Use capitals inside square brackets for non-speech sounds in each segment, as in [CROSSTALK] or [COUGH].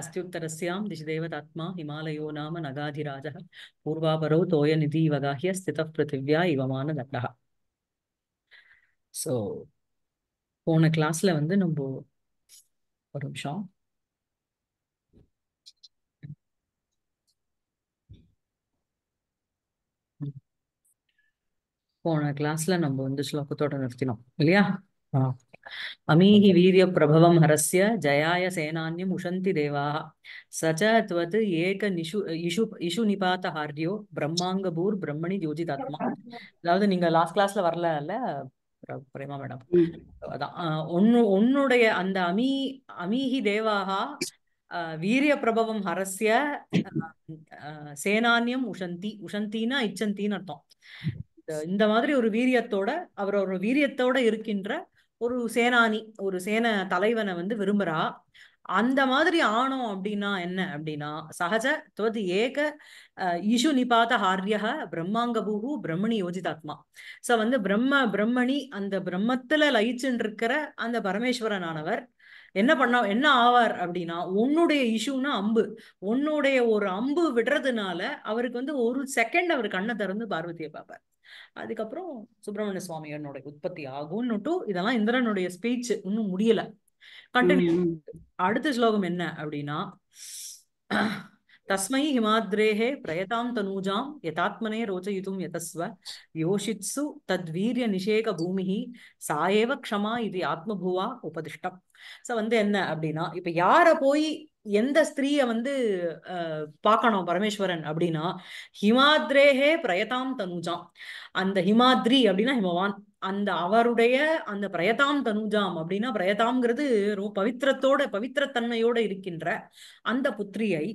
அஸ்தியுத்தரஸ்யாம் திஜிதேவத் ஆத்மா ஹிமாலயோ நாம நகாதிராஜ பூர்வாபரோ தோய நிதி வகாகிய ஸ்தித பிருத்திவ்யா இவமான நட்டகா ஸோ போன கிளாஸ்ல வந்து நம்ம ஒரு போன கிளாஸ்ல நம்ம வந்து ஸ்லோகத்தோட நிறுத்தினோம் இல்லையா அமீஹி வீரிய பிரபவம் ஹரஸ்ய ஜயாய சேனான்யம் உஷந்தி தேவா சச்ச துவத் ஏக நிஷு இஷு இஷு நிபாத ஹார்டியோ பிரம்மாங்கபூர் பிரம்மணி தாத்மா அதாவது நீங்க லாஸ்ட் கிளாஸ்ல வரல பிரேமா மேடம் அதான் ஒன்னு உன்னுடைய அந்த அமி அமீஹி தேவாகா வீரிய பிரபவம் ஹரஸ்ய சேனான்யம் உஷந்தி உஷந்தினா இச்சந்தின்னு அர்த்தம் இந்த மாதிரி ஒரு வீரியத்தோட அவர் ஒரு வீரியத்தோட இருக்கின்ற ஒரு சேனானி ஒரு சேன தலைவனை வந்து விரும்புறா அந்த மாதிரி ஆனோம் அப்படின்னா என்ன அப்படின்னா சகஜ துவது ஏக இஷு நிபாத ஹாரியக பூகு பிரம்மணி யோஜிதாத்மா சோ வந்து பிரம்ம பிரம்மணி அந்த பிரம்மத்துல லயிச்சுன்னு இருக்கிற அந்த பரமேஸ்வரன் ஆனவர் என்ன பண்ண என்ன ஆவார் அப்படின்னா உன்னுடைய இஷுன்னா அம்பு உன்னுடைய ஒரு அம்பு விடுறதுனால அவருக்கு வந்து ஒரு செகண்ட் அவர் கண்ணை திறந்து பார்வதியை பார்ப்பார் அதுக்கப்புறம் சுப்பிரமணிய சுவாமியனோட உற்பத்தி ஆகும்னுட்டு இதெல்லாம் இந்திரனுடைய ஸ்பீச் இன்னும் முடியல கண்டினியூ அடுத்த ஸ்லோகம் என்ன அப்படின்னா தஸ்மை ஹிமாத்ரேஹே பிரயதாம் தனூஜாம் யதாத்மனே ரோச்சயிதும் யதஸ்வ யோஷித்சு தத்வீரிய நிஷேக பூமிஹி சாயேவ க்ஷமா இது ஆத்மபூவா உபதிஷ்டம் ஸோ வந்து என்ன அப்படின்னா இப்ப யார போய் எந்த ஸ்திரீய வந்து பார்க்கணும் பரமேஸ்வரன் அப்படின்னா ஹிமாத்ரேஹே பிரயதாம் தனுஜாம் அந்த ஹிமாத்ரி அப்படின்னா ஹிமவான் அந்த அவருடைய அந்த பிரயதாம் தனுஜாம் அப்படின்னா பிரயதாம்ங்கிறது ரொம்ப பவித்திரத்தோட பவித்திரத்தன்மையோட இருக்கின்ற அந்த புத்திரியை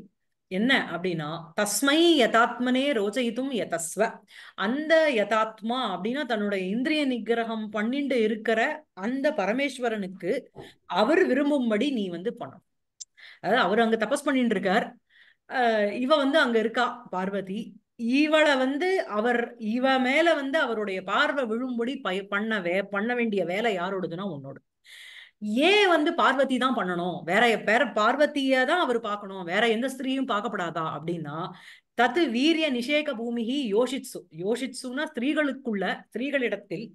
என்ன அப்படின்னா தஸ்மை யதாத்மனே ரோஜயித்தும் யதஸ்வ அந்த யதாத்மா அப்படின்னா தன்னுடைய இந்திரிய நிகிரகம் பண்ணிண்டு இருக்கிற அந்த பரமேஸ்வரனுக்கு அவர் விரும்பும்படி நீ வந்து பண்ணும் அதாவது அவர் அங்க தபஸ் பண்ணிட்டு இருக்கார் இவ வந்து அங்க இருக்கா பார்வதி இவளை வந்து அவர் இவ மேல வந்து அவருடைய பார்வை விழும்படி பண்ண வே பண்ண வேண்டிய வேலை யாரோடதுன்னா உன்னோடு ஏன் வந்து பார்வதி தான் பண்ணணும் வேற வேற பார்வதிய தான் அவர் பார்க்கணும் வேற எந்த ஸ்திரீயும் பார்க்கப்படாதா அப்படின்னா தத்து வீரிய நிஷேக பூமிகி யோசிச்சு யோசிச்சுன்னா ஸ்திரீகளுக்குள்ள ஸ்திரீகளிடத்தில்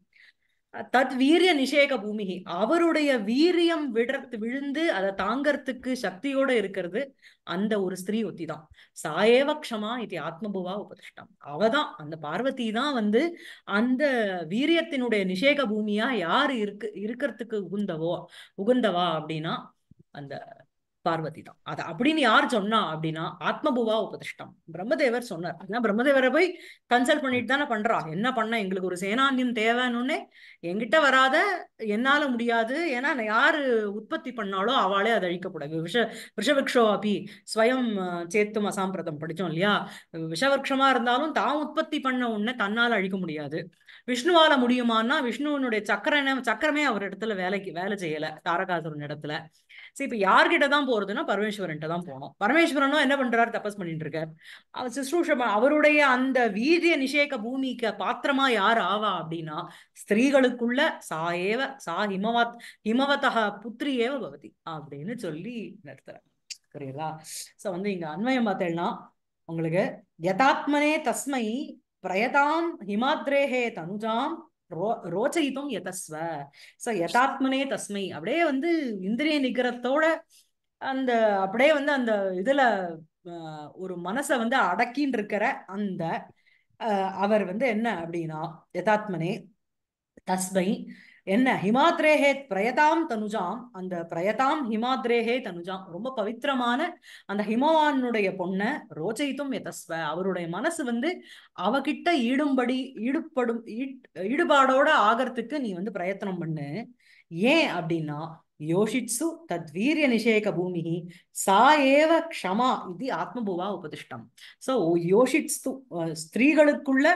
தத் வீரிய நிஷேக பூமிகி அவருடைய வீரியம் விடர்த்து விழுந்து அதை தாங்கறதுக்கு சக்தியோட இருக்கிறது அந்த ஒரு ஸ்திரீ ஒத்தி தான் சாயேவ க்ஷமா இது ஆத்மபுவா உபதிஷ்டம் அவதான் அந்த பார்வதி தான் வந்து அந்த வீரியத்தினுடைய நிஷேக பூமியா யார் இருக்கு இருக்கிறதுக்கு உகுந்தவோ உகுந்தவா அப்படின்னா அந்த பார்வதி தான் அதை அப்படின்னு யார் சொன்னா அப்படின்னா ஆத்மபுவா உபதிஷ்டம் பிரம்மதேவர் சொன்னார் அதான் பிரம்மதேவரை போய் கன்சல்ட் பண்ணிட்டு தானே பண்றா என்ன பண்ண எங்களுக்கு ஒரு சேனாந்தியம் தேவைன்னு எங்கிட்ட வராத என்னால முடியாது ஏன்னா யாரு உற்பத்தி பண்ணாலோ அவளே அது அழிக்கக்கூடாது விஷ விஷவக்ஷோ அப்பி ஸ்வயம் சேத்தும் அசாம்பிரதம் படிச்சோம் இல்லையா விஷவக்ஷமா இருந்தாலும் தான் உற்பத்தி பண்ண உன்னை தன்னால் அழிக்க முடியாது விஷ்ணுவால முடியுமான்னா விஷ்ணுவனுடைய சக்கரனை சக்கரமே அவர் இடத்துல வேலைக்கு வேலை செய்யல தாரகாசுரன் இடத்துல சரி இப்ப யார்கிட்ட தான் போறதுன்னா பரமேஸ்வரன் தான் போனோம் பரமேஸ்வரனும் என்ன பண்றாரு தபஸ் பண்ணிட்டு இருக்காரு அவர் அவருடைய அந்த வீரிய நிஷேக பூமிக்கு பாத்திரமா யார் ஆவா அப்படின்னா ஸ்திரீகளுக்குள்ள சா ஏவ சா ஹிமவத் ஹிமவதா புத்திரி ஏவ பவதி அப்படின்னு சொல்லி நிறுத்துறாங்க புரியுதா சோ வந்து இங்க அண்மையம் பார்த்தேன்னா உங்களுக்கு யதாத்மனே தஸ்மை பிரயதாம் ஹிமாத்ரேஹே தனுஜாம் ரோ எதஸ்வ ச யதாத்மனே தஸ்மை அப்படியே வந்து இந்திரிய நிகரத்தோட அந்த அப்படியே வந்து அந்த இதுல ஒரு மனசை வந்து அடக்கின்னு இருக்கிற அந்த அவர் வந்து என்ன அப்படின்னா யதாத்மனே தஸ்மை என்ன ஹிமாத்ரேஹே பிரயதாம் தனுஜாம் அந்த பிரயதாம் ஹிமாத்ரேஹே தனுஜாம் ரொம்ப பவித்திரமான அந்த ஹிமவானுடைய பொண்ணை ரோச்சயித்தும் எதஸ்வ அவருடைய மனசு வந்து அவகிட்ட ஈடும்படி ஈடுபடும் ஈடுபாடோட ஆகிறதுக்கு நீ வந்து பிரயத்தனம் பண்ணு ஏன் அப்படின்னா యోషిత్సు தத்வீரிய நிஷேக பூமி சா ஏவ க்ஷமா இது ஆத்மபூவா உபதிஷ்டம் சோ யோஷிட்ஸ்து ஸ்திரீகளுக்குள்ள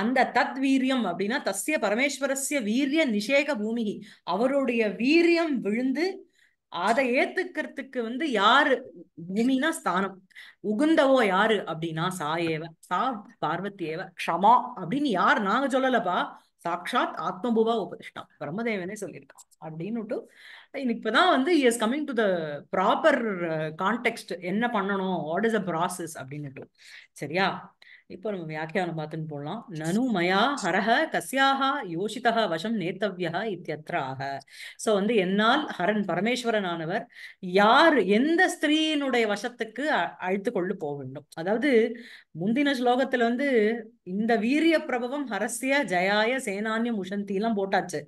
அந்த தத் வீரியம் அப்படின்னா தஸ்ய பரமேஸ்வரஸ்ய வீரிய நிஷேக பூமி அவருடைய வீரியம் விழுந்து அதை ஏத்துக்கிறதுக்கு வந்து யாரு பூமினா ஸ்தானம் உகுந்தவோ யாரு அப்படின்னா சா ஏவ சா பார்வதி ஏவ க்ஷமா அப்படின்னு யார் நாங்க சொல்லலப்பா சாட்சாத் ஆத்மபூவா உபதிஷ்டம் பிரம்மதேவனே சொல்லியிருக்கான் அப்படின்னுட்டு இப்போதான் வந்து is coming to the proper context என்ன பண்ணணும் வாட் இஸ் அ ப்ராசஸ் அப்படின்னுட்டு சரியா இப்போ நம்ம வியாக்கியானம் பார்த்துன்னு போடலாம் நனு மயா ஹரஹ கசியாக யோசித்தக வசம் நேத்தவ்யா இத்தியத்ராக ஸோ வந்து என்னால் ஹரன் பரமேஸ்வரன் ஆனவர் யார் எந்த ஸ்திரீனுடைய வசத்துக்கு அழைத்து கொண்டு போக வேண்டும் அதாவது முந்தின ஸ்லோகத்துல வந்து இந்த வீரிய பிரபவம் ஹரசிய ஜயாய சேனான்யம் உஷந்தி எல்லாம் போட்டாச்சு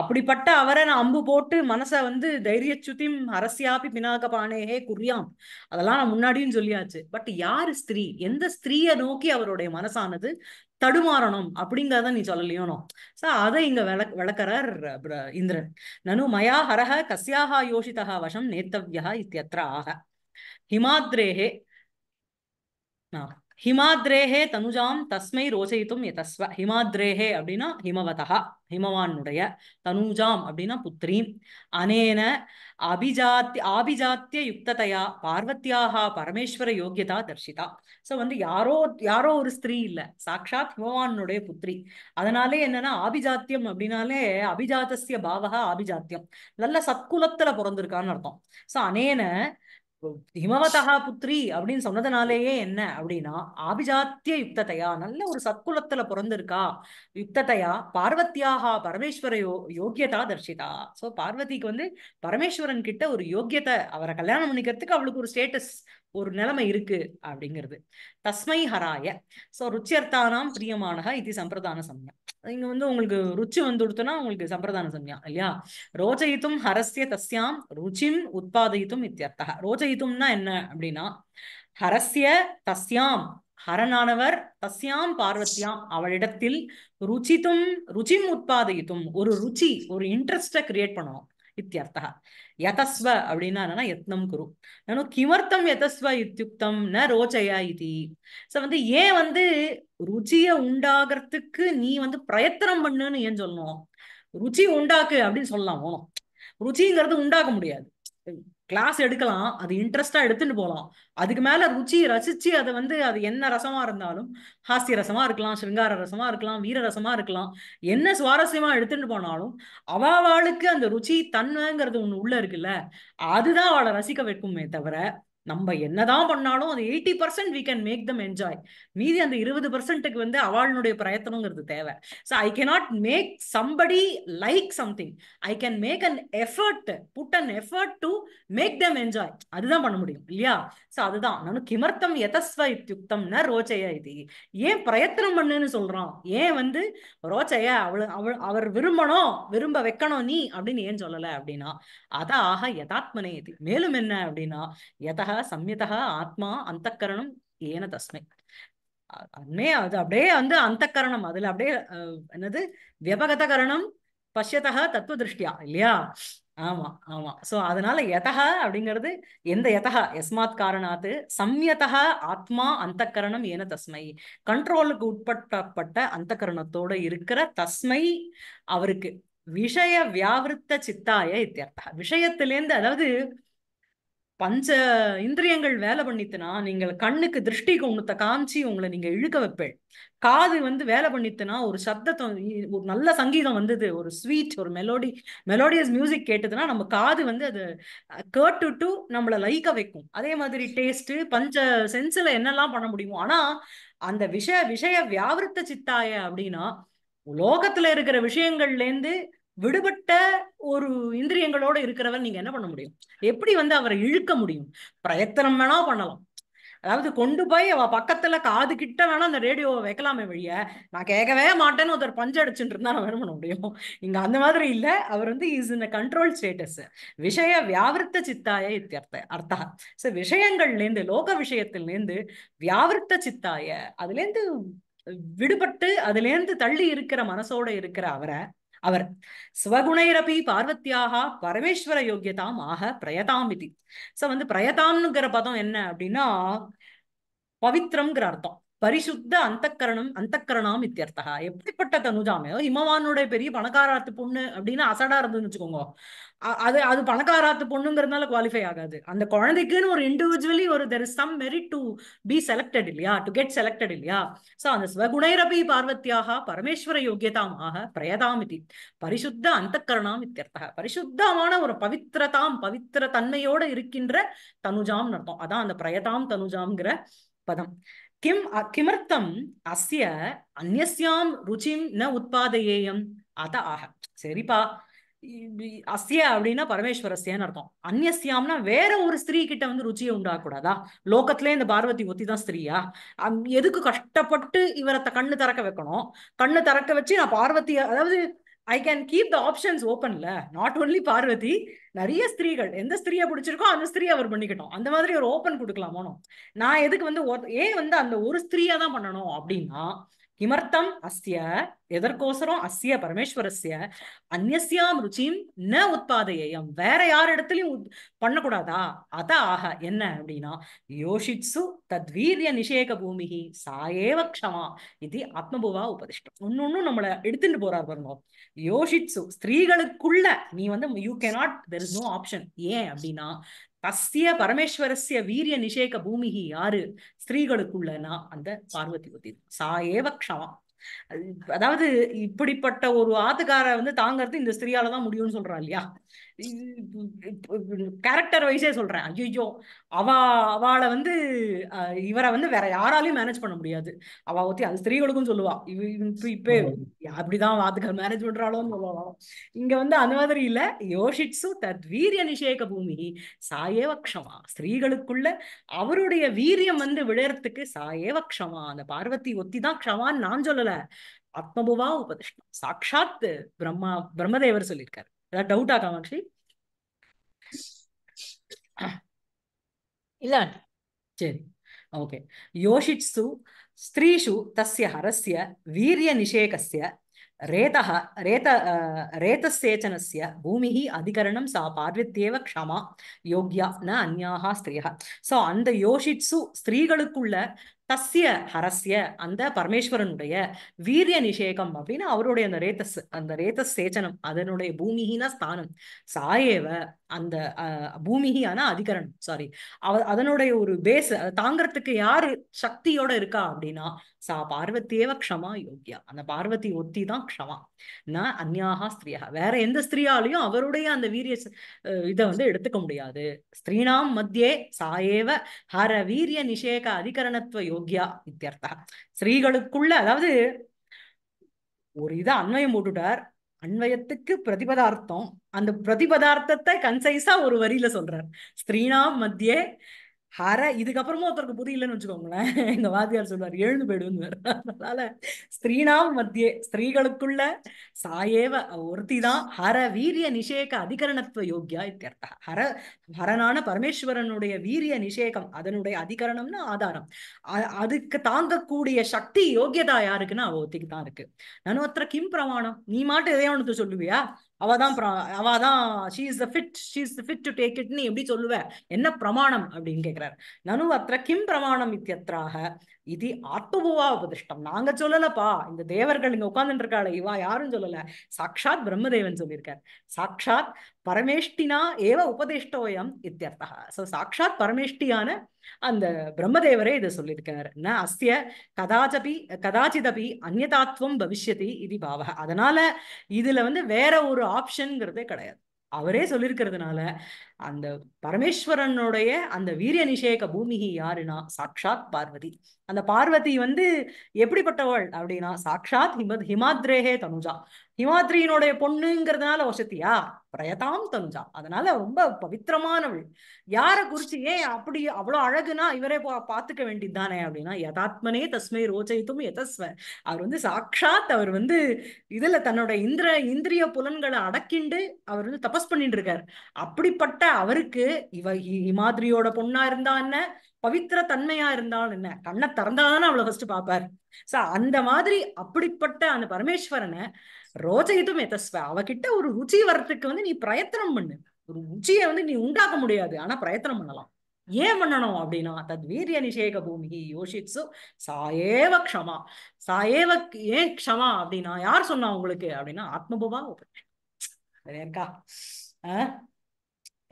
அப்படிப்பட்ட அவரை நான் அம்பு போட்டு மனச வந்து தைரிய சுத்திம் ஹரசியாபி பினாக பானேகே குறியாம் அதெல்லாம் நான் முன்னாடியும் சொல்லியாச்சு பட் யாரு ஸ்திரீ எந்த ஸ்திரீயை நோக்கி அவருடைய மனசானது தடுமாறணும் அப்படிங்கிறத நீ சொல்லலையோனோ சோ அதை இங்க விளக் விளக்கறார் இந்திரன் நனு மயா ஹரஹ கஸ்யாஹா யோசிதா வசம் நேத்தவியா இத்தியத்ரா ஆக ஹிமாத்ரேகே நான் ஹிமாத்ரேஹே தனுஜாம் தஸ்மை ரோஜயித்தும் எதஸ்வ ஹிமாத்ரேஹே அப்படின்னா ஹிமவதா ஹிமவானுடைய தனுஜாம் அப்படின்னா புத்திரி அனேன அபிஜாத்தி ஆபிஜாத்திய யுக்ததையா பார்வத்தியாக பரமேஸ்வர யோகியதா தர்ஷிதா ஸோ வந்து யாரோ யாரோ ஒரு ஸ்திரீ இல்லை சாட்சாத் ஹிமவானுடைய புத்திரி அதனாலே என்னன்னா ஆபிஜாத்தியம் அப்படின்னாலே அபிஜாத்திய பாவகா ஆபிஜாத்தியம் நல்ல சத்குலத்துல பிறந்திருக்கான்னு அர்த்தம் ஸோ அனேன ஹிமவதா புத்ரி அப்படின்னு சொன்னதுனாலேயே என்ன அப்படின்னா ஆபிஜாத்திய யுக்ததையா நல்ல ஒரு சத்குலத்துல பிறந்திருக்கா யுக்ததையா பார்வத்தியாக பரமேஸ்வர யோ யோகியதா தர்ஷிதா சோ பார்வதிக்கு வந்து பரமேஸ்வரன் கிட்ட ஒரு யோகியத்தை அவரை கல்யாணம் பண்ணிக்கிறதுக்கு அவளுக்கு ஒரு ஸ்டேட்டஸ் ஒரு நிலைமை இருக்கு அப்படிங்கிறது தஸ்மை ஹராய சோ ருச்சியர்த்தானாம் பிரியமானக இது சம்பிரதான சமயம் இங்க வந்து உங்களுக்கு ருச்சி வந்து கொடுத்தோம்னா உங்களுக்கு சம்பிரதான சம்யா இல்லையா ரோச்சயித்தும் ஹரஸ்ய தஸ்யாம் ருச்சிம் உற்பாதயித்தும் இத்தியர்த்தக ரோச்சயித்தும்னா என்ன அப்படின்னா ஹரஸ்ய தஸ்யாம் ஹரனானவர் தஸ்யாம் பார்வத்தியாம் அவளிடத்தில் ருச்சித்தும் ருச்சிம் உற்பாதயித்தும் ஒரு ருச்சி ஒரு இன்ட்ரெஸ்ட கிரியேட் பண்ணுவோம் இத்தியர்த்தா யதஸ்வ அப்படின்னா என்னன்னா யத்னம் குரு நானும் கிமர்த்தம் யதஸ்வ இத்தியுக்தம் ந ரோச்சையா இது ஸோ வந்து ஏன் வந்து ருச்சியை உண்டாகிறதுக்கு நீ வந்து பிரயத்தனம் பண்ணுன்னு ஏன் சொல்லணும் ருச்சி உண்டாக்கு அப்படின்னு சொல்லலாம் ருச்சிங்கிறது உண்டாக்க முடியாது கிளாஸ் எடுக்கலாம் அது இன்ட்ரெஸ்டா எடுத்துட்டு போகலாம் அதுக்கு மேல ருச்சி ரசிச்சு அதை வந்து அது என்ன ரசமா இருந்தாலும் ஹாஸ்திய ரசமா இருக்கலாம் சிங்கார ரசமா இருக்கலாம் வீர ரசமா இருக்கலாம் என்ன சுவாரஸ்யமா எடுத்துட்டு போனாலும் அவாவாளுக்கு அந்த ருச்சி தன்மைங்கிறது ஒண்ணு உள்ள இருக்குல்ல அதுதான் அவளை ரசிக்க வைக்குமே தவிர நம்ம என்னதான் பண்ணாலும் அது eighty percent we can make them enjoy மீதி அந்த இருபது பர்சன்ட்டுக்கு வந்து அவளுடைய பிரயத்தனங்கிறது தேவை so I cannot make somebody like something I can make an effort put an effort to make them enjoy அதுதான் பண்ண முடியும் இல்லையா ஸோ அதுதான் நானும் கிமர்த்தம் எதஸ்வ ந ரோச்சையா இது ஏன் பிரயத்தனம் பண்ணுன்னு சொல்றான் ஏன் வந்து ரோச்சைய அவள் அவள் அவர் விரும்பணும் விரும்ப வைக்கணும் நீ அப்படின்னு ஏன் சொல்லலை அப்படின்னா அத ஆக யதாத்மனே இது மேலும் என்ன அப்படின்னா எதா சம்யதா ஆத்மா அந்த கரணம் ஏன தஸ்மை அண்மே அது அப்படியே வந்து அந்த கரணம் அதுல அப்படியே என்னது வியபகத கரணம் பஷ்யதா தத்துவ திருஷ்டியா இல்லையா ஆமா ஆமா சோ அதனால யதஹா அப்படிங்கிறது எந்த யதஹா எஸ்மாத் காரணாத்து சம்யதா ஆத்மா கரணம் ஏன தஸ்மை கண்ட்ரோலுக்கு உட்பட்டப்பட்ட அந்தக்கரணத்தோட இருக்கிற தஸ்மை அவருக்கு விஷய வியாவிருத்த சித்தாய இத்தியர்த்தா விஷயத்திலேருந்து அதாவது பஞ்ச இந்திரியங்கள் வேலை பண்ணித்துனா நீங்கள் கண்ணுக்கு திருஷ்டி கோணத்தை காமிச்சு உங்களை நீங்க இழுக்க வைப்பேன் காது வந்து வேலை பண்ணித்துனா ஒரு சப்தத்தை ஒரு நல்ல சங்கீதம் வந்தது ஒரு ஸ்வீட் ஒரு மெலோடி மெலோடியஸ் மியூசிக் கேட்டதுன்னா நம்ம காது வந்து அது கேட்டுட்டு நம்மளை லைக்க வைக்கும் அதே மாதிரி டேஸ்ட் பஞ்ச சென்ஸ்ல என்னெல்லாம் பண்ண முடியும் ஆனா அந்த விஷய விஷய வியாவிருத்த சித்தாய அப்படின்னா உலோகத்துல இருக்கிற விஷயங்கள்லேருந்து இருந்து விடுபட்ட ஒரு இந்திரியங்களோட இருக்கிறவர் நீங்க என்ன பண்ண முடியும் எப்படி வந்து அவரை இழுக்க முடியும் பிரயத்தனம் வேணா பண்ணலாம் அதாவது கொண்டு போய் அவ பக்கத்துல காது கிட்ட வேணா அந்த ரேடியோவை வைக்கலாமே வழிய நான் கேட்கவே மாட்டேன்னு ஒருத்தர் பஞ்சு அடிச்சுட்டு இருந்தா நம்ம பண்ண முடியும் இங்க அந்த மாதிரி இல்ல அவர் வந்து இஸ் இன் கண்ட்ரோல் ஸ்டேட்டஸ் விஷய வியாவிருத்த சித்தாய இத்தியர்த்த அர்த்தா சோ விஷயங்கள்லேருந்து லோக விஷயத்திலேருந்து வியாவிருத்த சித்தாய அதுலேருந்து விடுபட்டு அதுலேருந்து தள்ளி இருக்கிற மனசோட இருக்கிற அவரை அவர் ஸ்வகுணைரபி பார்வத்தியாக பரமேஸ்வர யோக்கியதாம் ஆக பிரயதாம் இது ஸோ வந்து பிரயதாம்ங்கிற பதம் என்ன அப்படின்னா பவித்ரம்ங்கிற அர்த்தம் பரிசுத்த அந்தக்கரணம் அந்தக்கரணம் இத்தியர்த்தா எப்படிப்பட்ட தனுஜாமையோ இமவானுடைய பெரிய பணக்காராத்து பொண்ணு அப்படின்னு அசடா இருந்ததுன்னு வச்சுக்கோங்க அது அது பணக்காராத்து பொண்ணுங்கிறதுனால குவாலிஃபை ஆகாது அந்த குழந்தைக்குன்னு ஒரு இண்டிவிஜுவலி ஒரு there is some merit to be selected இல்லையா டு கெட் செலக்டட் இல்லையா சோ அந்த ஸ்வகுணைரபி பார்வத்தியாக பரமேஸ்வர யோகியதாமாக பிரயதாம் இது பரிசுத்த அந்தக்கரணாம் இத்தியர்த்தா பரிசுத்தமான ஒரு பவித்திரதாம் பவித்திர தன்மையோட இருக்கின்ற தனுஜாம் அர்த்தம் அதான் அந்த பிரயதாம் தனுஜாம்ங்கிற பதம் கிம் கிமர்த்தம் அசிய அந்நியாம் ருச்சிம் ந உற்பத்தியேயம் அத ஆக சரிப்பா அசிய அப்படின்னா பரமேஸ்வரஸ்யன்னு அர்த்தம் அந்நியாம்னா வேற ஒரு ஸ்திரீ கிட்ட வந்து ருச்சியை உண்டாகக்கூடாதா லோகத்திலே இந்த பார்வதி ஒத்தி தான் ஸ்திரீயா எதுக்கு கஷ்டப்பட்டு இவரத்தை கண்ணு திறக்க வைக்கணும் கண்ணு திறக்க வச்சு நான் பார்வதி அதாவது I can keep the options ஓப்பன்ல நாட் ஓன்லி பார்வதி நிறைய ஸ்திரீகள் எந்த ஸ்திரீயை பிடிச்சிருக்கோ அந்த ஸ்திரீ அவர் பண்ணிக்கிட்டோம் அந்த மாதிரி ஒரு ஓப்பன் கொடுக்கலாமோனோ நான் எதுக்கு வந்து ஏன் வந்து அந்த ஒரு ஸ்திரீயா தான் பண்ணணும் அப்படின்னா கிமர்த்தம் அஸ்ய எதற்கோசரம் அஸ்ய பரமேஸ்வரஸ்ய அந்நியாம் ருச்சியும் ந உற்பாதையம் வேற யார் இடத்துலயும் பண்ணக்கூடாதா அத ஆக என்ன அப்படின்னா யோசிச்சு தத்வீரிய நிஷேக பூமி சாயேவ க்ஷமா இது ஆத்மபூவா உபதிஷ்டம் ஒன்னொன்னு நம்மளை எடுத்துட்டு போறார் பாருங்க யோசிச்சு ஸ்திரீகளுக்குள்ள நீ வந்து you can not there is no option ஏன் அப்படின்னா தஸ்ய பரமேஸ்வரஸ்ய வீரிய நிஷேக பூமி யாரு ஸ்திரீகளுக்குள்ளனா அந்த பார்வதி பத்தி சா ஏவ க்ஷமா அதாவது இப்படிப்பட்ட ஒரு ஆத்துக்கார வந்து தாங்கிறது இந்த ஸ்திரியாலதான் முடியும்னு சொல்றா இல்லையா கேரக்டர் வைஸே சொல்றேன் ஐயோ அவ அவளை வந்து இவரை வந்து வேற யாராலையும் மேனேஜ் பண்ண முடியாது அவ ஒத்தி அது ஸ்திரீகளுக்கும் சொல்லுவா இவ இப்ப அப்படிதான் வாத்துக்க மேனேஜ் பண்றாளோன்னு சொல்லுவா இங்க வந்து அந்த மாதிரி இல்ல யோசிச்சு தத் வீரிய நிஷேக பூமி சாயேவக்ஷமா ஸ்திரீகளுக்குள்ள அவருடைய வீரியம் வந்து விழறதுக்கு சாயேவக்ஷமா அந்த பார்வதி ஒத்தி தான் க்ஷமான்னு நான் சொல்லல ஆத்மபுவா உபதிஷ்டம் சாட்சாத் பிரம்மா பிரம்மதேவர் சொல்லியிருக்காரு ஏதாவது டவுட்டா காமாட்சி இல்ல சரி ஓகே யோஷிட்சு ஸ்திரீஷு தஸ்ய ஹரஸ்ய வீரிய रेत रेतस्सेचनस्य பூமிஹி அதிகரணம் சா பார்வத்தியேவ க்ஷமா யோக்யா ந அந்யாகா ஸ்திரியா ஸோ அந்த யோஷிட்ஸு ஸ்திரீகளுக்குள்ள தஸ்ய ஹரஸ்ய அந்த பரமேஸ்வரனுடைய வீரிய நிஷேகம் அப்படின்னு அவருடைய அந்த ரேத்தஸ் அந்த ரேத்தஸ் சேச்சனம் அதனுடைய பூமிஹீன ஸ்தானம் சாயேவ அந்த பூமிகி ஆனா அதிகரணம் சாரி அவ அதனுடைய ஒரு பேஸ் அதை யாரு சக்தியோட இருக்கா அப்படின்னா சா பார்வத்தியேவ க்ஷமா யோக்கியா அந்த பார்வதி ஒத்தி தான் க்ஷமா நான் அந்யாகா ஸ்திரியாக வேற எந்த ஸ்திரியாலையும் அவருடைய அந்த வீரிய இதை வந்து எடுத்துக்க முடியாது ஸ்திரீனாம் மத்தியே சாயேவ ஹர வீரிய நிஷேக அதிகரணத்துவ யோக்கியா இத்தியர்த்தா ஸ்திரீகளுக்குள்ள அதாவது ஒரு இதை அன்வயம் போட்டுட்டார் அன்வயத்துக்கு பிரதிபதார்த்தம் அந்த பிரதிபதார்த்தத்தை கன்சைஸா ஒரு வரியில சொல்றார் ஸ்திரீனாம் மத்தியே ஹர இதுக்கப்புறமும் ஒருத்தருக்கு புரியலன்னு வச்சுக்கோங்களேன் [LAUGHS] எங்க வாத்தியார் சொல்வார் எழுந்து போயிடுவார் [LAUGHS] அதனால ஸ்திரீனா மத்தியே ஸ்திரீகளுக்குள்ள சாயேவ ஒருத்தி தான் ஹர வீரிய நிஷேக அதிகரணத்துவ யோக்கியா இத்தியர்த்தா ஹர ஹரனான பரமேஸ்வரனுடைய வீரிய நிஷேகம் அதனுடைய அதிகரணம்னு ஆதாரம் அதுக்கு தாங்கக்கூடிய சக்தி யோகியதா யாருக்குன்னு அவ ஒத்திக்கு தான் இருக்கு நானும் ஒருத்தர கிம் பிரமாணம் நீ மாட்டு எதையோ ஒன்று சொல்லுவியா அவதான் தான் அவ she is the fit she is the fit to take it நீ எப்படி சொல்லுவ என்ன பிரமாணம் அப்படின்னு கேட்கிறார் நனு அத்த கிம் பிரமாணம் இத்தியத்ராக இது ஆத்மபுவா உபதிஷ்டம் நாங்க சொல்லலப்பா இந்த தேவர்கள் இங்க உட்கார்ந்துருக்காள் இவா யாரும் சொல்லல சாட்சாத் பிரம்மதேவன் சொல்லியிருக்கார் சாட்சாத் பரமேஷ்டினா ஏவ உபதிஷ்டோயம் இத்தியர்த்தா சோ சாட்சாத் பரமேஷ்டியான அந்த பிரம்மதேவரே இதை சொல்லியிருக்கார் ந அஸ்ய கதாச்சபி கதாச்சிதபி அந்நதாத்வம் பவிஷ்யதி இது பாவக அதனால இதுல வந்து வேற ஒரு ஆப்ஷன்ங்கிறதே கிடையாது அவரே சொல்லியிருக்கிறதுனால அந்த பரமேஸ்வரனுடைய அந்த வீரிய நிஷேக பூமிகி யாருன்னா சாக்ஷாத் பார்வதி அந்த பார்வதி வந்து எப்படிப்பட்டவள் அப்படின்னா சாக்ஷாத் ஹிமத் ஹிமாத்ரேகே தனுஜா ஹிமாத்ரியினுடைய பொண்ணுங்கிறதுனால வசத்தியா பிரயதாம் தனுஜா அதனால ரொம்ப பவித்திரமானவள் யார குறிச்சு ஏன் அப்படி அவ்வளவு அழகுனா இவரே பாத்துக்க வேண்டியது தானே அப்படின்னா யதாத்மனே தஸ்மை ரோஜயித்தும் எதஸ்வ அவர் வந்து சாட்சாத் அவர் வந்து இதுல தன்னோட இந்திர இந்திரிய புலன்களை அடக்கிண்டு அவர் வந்து தபஸ் பண்ணிட்டு இருக்காரு அப்படிப்பட்ட அவருக்கு இவ ஹிமாத்ரியோட பொண்ணா இருந்தா என்ன பவித்திர தன்மையா இருந்தாலும் என்ன கண்ணை திறந்தாதானே அவளை ஃபர்ஸ்ட் பாப்பார் சோ அந்த மாதிரி அப்படிப்பட்ட அந்த பரமேஸ்வரனை ரோஜயித்தும் எதஸ்வ அவகிட்ட ஒரு ருச்சி வர்றதுக்கு வந்து நீ பிரயத்தனம் பண்ணு ஒரு ருச்சியை வந்து நீ உண்டாக்க முடியாது ஆனா பிரயத்தனம் பண்ணலாம் ஏன் பண்ணணும் அப்படின்னா தத் வீரிய நிஷேக பூமி யோசிச்சு சாயேவ க்ஷமா சாயேவ ஏன் க்ஷமா அப்படின்னா யார் சொன்னா உங்களுக்கு அப்படின்னா ஆத்மபுபா இருக்கா ஆஹ்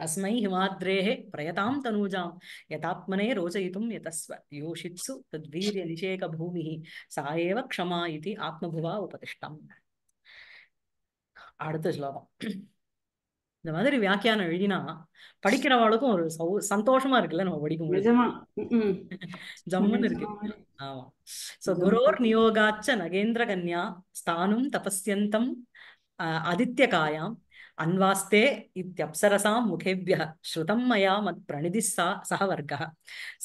தஸ்மை ஹிமாத்ரேஹே பிரயதாம் தனூஜாம் யதாத்மனே ரோஜயித்தும் யதஸ்வ யோஷித்சு தத்வீரிய நிஷேக பூமி சா ஏவ க்ஷமா இது ஆத்மபுவா உபதிஷ்டம் அடுத்த ஸ்லோகம் இந்த மாதிரி வியாக்கியானம் எழுதினா படிக்கிறவாளுக்கும் ஒரு சௌ சந்தோஷமா இருக்குல்ல நம்ம படிக்கும் ஜம்முன்னு இருக்கு ஆமா சோ குரோர் நியோகாச்ச நகேந்திர கன்யா ஸ்தானும் தபஸ்யந்தம் அதித்ய காயாம் அன்வாஸ்தே இத்தியப்சரசாம் முகேபிய ஸ்ருதம் மயா மத் பிரணிதி சா சக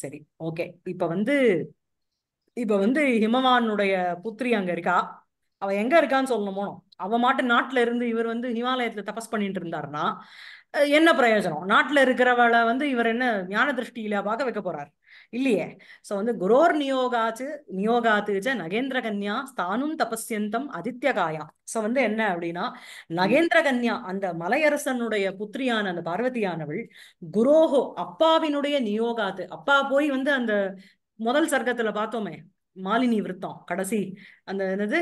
சரி ஓகே இப்ப வந்து இப்ப வந்து ஹிமவானுடைய புத்திரி அங்க இருக்கா அவ எங்க இருக்கான்னு சொல்லணுமோ அவன் மாட்டு நாட்டுல இருந்து இவர் வந்து ஹிமாலயத்துல தபஸ் பண்ணிட்டு இருந்தாருன்னா என்ன பிரயோஜனம் நாட்டுல இருக்கிறவளை வந்து இவர் என்ன ஞான திருஷ்டியில பார்க்க வைக்க போறாரு இல்லையே சோ வந்து குரோர் நியோகாச்சு நியோகாத்துச்ச நகேந்திர கன்யா ஸ்தானும் தபஸ்யந்தம் அதித்ய காயா சோ வந்து என்ன அப்படின்னா நகேந்திர கன்யா அந்த மலையரசனுடைய புத்திரியான அந்த பார்வதியானவள் குரோஹோ அப்பாவினுடைய நியோகாத்து அப்பா போய் வந்து அந்த முதல் சர்க்கத்துல பார்த்தோமே மாலினி விருத்தம் கடைசி அந்த என்னது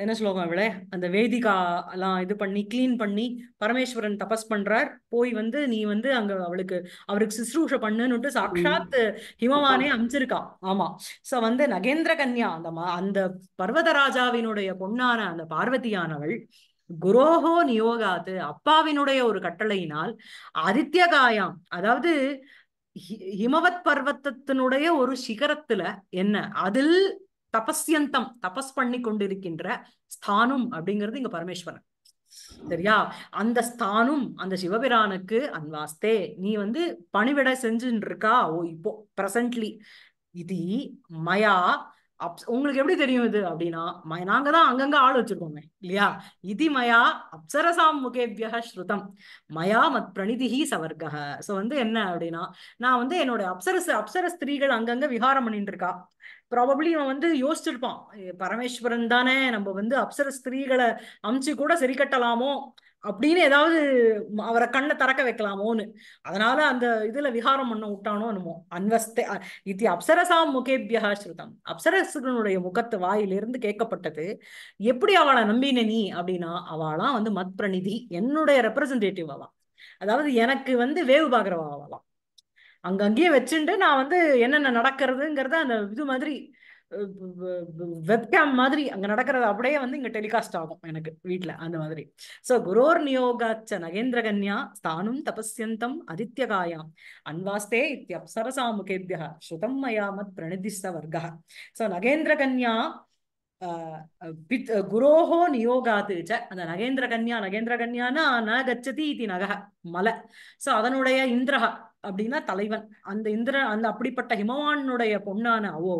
என்ன ஸ்லோகம் விட அந்த வேதிகா எல்லாம் இது பண்ணி கிளீன் பண்ணி பரமேஸ்வரன் தபஸ் பண்றார் போய் வந்து நீ வந்து அங்க அவளுக்கு அவருக்கு சுசுரூஷ பண்ணுன்னுட்டு சாட்சாத்து ஹிமவானே அமிச்சிருக்கா ஆமா சோ வந்து நகேந்திர கன்யா அந்த அந்த பர்வதராஜாவினுடைய பொண்ணான அந்த பார்வதியானவள் குரோகோ நியோகாத்து அப்பாவினுடைய ஒரு கட்டளையினால் ஆதித்ய காயாம் அதாவது ஹிமவத் பர்வத்தினுடைய ஒரு சிகரத்துல என்ன அதில் தபஸ்யந்தம் தபஸ் பண்ணி கொண்டிருக்கின்ற ஸ்தானம் அப்படிங்கிறது இங்க பரமேஸ்வரன் சரியா அந்த ஸ்தானம் அந்த சிவபிரானுக்கு அன்வாஸ்தே நீ வந்து பணிவிட செஞ்சுட்டு இருக்கா ஓ இப்போ பிரசன்ட்லி இது மயா உங்களுக்கு எப்படி தெரியும் இது அப்படின்னா நாங்க தான் அங்கங்க ஆள் வச்சிருக்கோங்க இல்லையா இதி மயா அப்சரசாம் முகேவிய ஸ்ருதம் மயா மத் பிரணிதிஹி சவர்க சோ வந்து என்ன அப்படின்னா நான் வந்து என்னோட அப்சரச அப்சர ஸ்திரீகள் அங்கங்க விஹாரம் பண்ணிட்டு இருக்கா ப்ராபப்ளி இவன் வந்து யோசிச்சிருப்பான் பரமேஸ்வரன் தானே நம்ம வந்து அப்சர ஸ்திரீகளை அமிச்சு கூட சரி கட்டலாமோ அப்படின்னு ஏதாவது அவரை கண்ணை திறக்க வைக்கலாமோன்னு அதனால அந்த இதுல விகாரம் பண்ண விட்டானோ என்னமோ அன்வஸ்தே இது அப்சரசாம் முகேபியா ஸ்ருதம் அப்சரசுகளுடைய முகத்து வாயிலிருந்து கேட்கப்பட்டது எப்படி அவளை நம்பின நீ அப்படின்னா அவளாம் வந்து மத் பிரநிதி என்னுடைய ரெப்ரசன்டேட்டிவ் ஆவான் அதாவது எனக்கு வந்து வேவு பாக்குறவா அவளாம் அங்கங்கேயே வச்சுட்டு நான் வந்து என்னென்ன நடக்கிறதுங்கிறத அந்த இது மாதிரி வெப்கேம் மாதிரி அங்க நடக்கிறது அப்படியே வந்து இங்க டெலிகாஸ்ட் ஆகும் எனக்கு வீட்டுல அந்த மாதிரி சோ குரோர் நியோகாச்ச நகேந்திர கன்யா ஸ்தானும் தபஸ்யந்தம் காயம் அன்வாஸ்தே இத்தியப்சரசாமுகேபியா ஸ்ருதம் மயாமத் பிரணிதிஷ்ட வர்க்கா சோ நகேந்திர கன்யா குரோஹோ நியோகாத்து ச அந்த நகேந்திர கன்யா நகேந்திர கன்யானா ந கச்சதி இது நக மலை சோ அதனுடைய இந்திரஹா அப்படின்னா தலைவன் அந்த இந்திர அந்த அப்படிப்பட்ட ஹிமவானுடைய பொண்ணான அவோ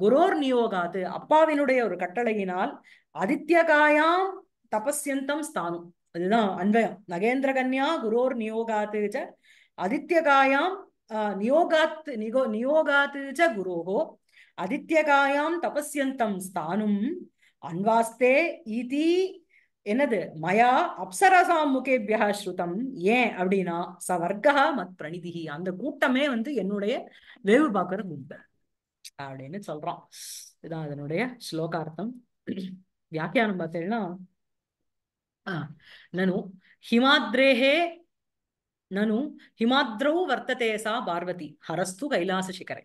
குரோர் நியோகாது அப்பாவினுடைய ஒரு கட்டளையினால் அதித்யகாயாம் தபஸ்யந்தம் ஸ்தானம் அதுதான் அன்வயம் நகேந்திர கன்யா குரோர் நியோகாத்து அதித்யகாயாம் நியோகாத் நிகோ நியோகாத்து ச குரோகோ அதித்யகாயாம் தபஸ்யந்தம் ஸ்தானம் அன்வாஸ்தே இதி என்னது மயா அப்சரசாம் முகேபியா ஸ்ருதம் ஏன் அப்படின்னா சவர்கா மத் பிரணிதிகி அந்த கூட்டமே வந்து என்னுடைய வேவு பார்க்கிற கூட்டம் அப்படின்னு சொல்றான் இதுதான் அதனுடைய ஸ்லோகார்த்தம் வியாக்கியானம் பார்த்தீங்கன்னா நனு ஹிமாத்ரேஹே நனு ஹிமாத்ரௌ வர்த்ததே சா பார்வதி ஹரஸ்து கைலாச சிகரை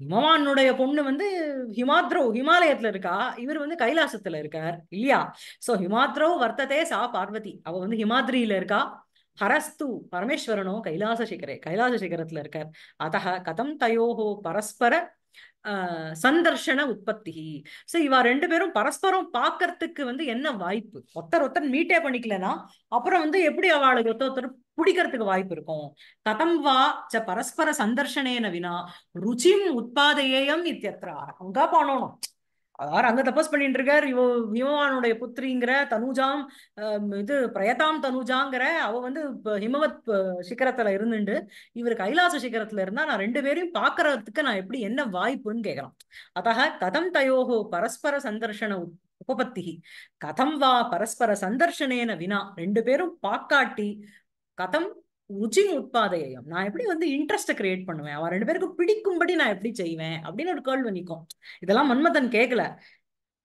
ஹிமவானுடைய பொண்ணு வந்து ஹிமாத்ரோ ஹிமாலயத்துல இருக்கா இவர் வந்து கைலாசத்துல இருக்கார் இல்லையா சோ ஹிமாத்ரோ வர்த்ததே சா பார்வதி அவ வந்து ஹிமாத்ரியில இருக்கா ஹரஸ்து பரமேஸ்வரனோ கைலாச சிகரே கைலாச சிகரத்துல இருக்கார் அத்த கதம் தயோஹோ பரஸ்பர சந்தர்ஷன உற்பத்தி சோ இவா ரெண்டு பேரும் பரஸ்பரம் பாக்குறதுக்கு வந்து என்ன வாய்ப்பு ஒத்தர் ஒத்தர் மீட்டே பண்ணிக்கலனா அப்புறம் வந்து எப்படி அவளுக்கு ஒத்த ஒருத்தர் பிடிக்கிறதுக்கு வாய்ப்பு இருக்கும் கதம் வா ச பரஸ்பர சந்தர்ஷனேன வினா ருச்சிம் உற்பத்தியேயம் இத்தியத்திர அங்கா பண்ணணும் ஆறு அங்க தபஸ் பண்ணிட்டு இருக்கார் இவ ஹிமவானுடைய புத்திரிங்கிற தனுஜாம் இது பிரயதாம் தனுஜாங்கிற அவ வந்து ஹிமவத் சிகரத்துல இருந்துட்டு இவர் கைலாச சிகரத்துல இருந்தா நான் ரெண்டு பேரையும் பாக்குறதுக்கு நான் எப்படி என்ன வாய்ப்புன்னு கேட்கலாம் அத்தக கதம் தயோகோ பரஸ்பர சந்தர்ஷன உபபத்தி கதம் வா பரஸ்பர சந்தர்ஷனேன வினா ரெண்டு பேரும் பாக்காட்டி கதம் ருச்சி உட்பாதையம் நான் எப்படி வந்து இன்ட்ரெஸ்ட் கிரியேட் பண்ணுவேன் அவன் ரெண்டு பேருக்கும் பிடிக்கும்படி நான் எப்படி செய்வேன் அப்படின்னு ஒரு கேள்வி நிற்கும் இதெல்லாம் மன்மதன் கேட்கல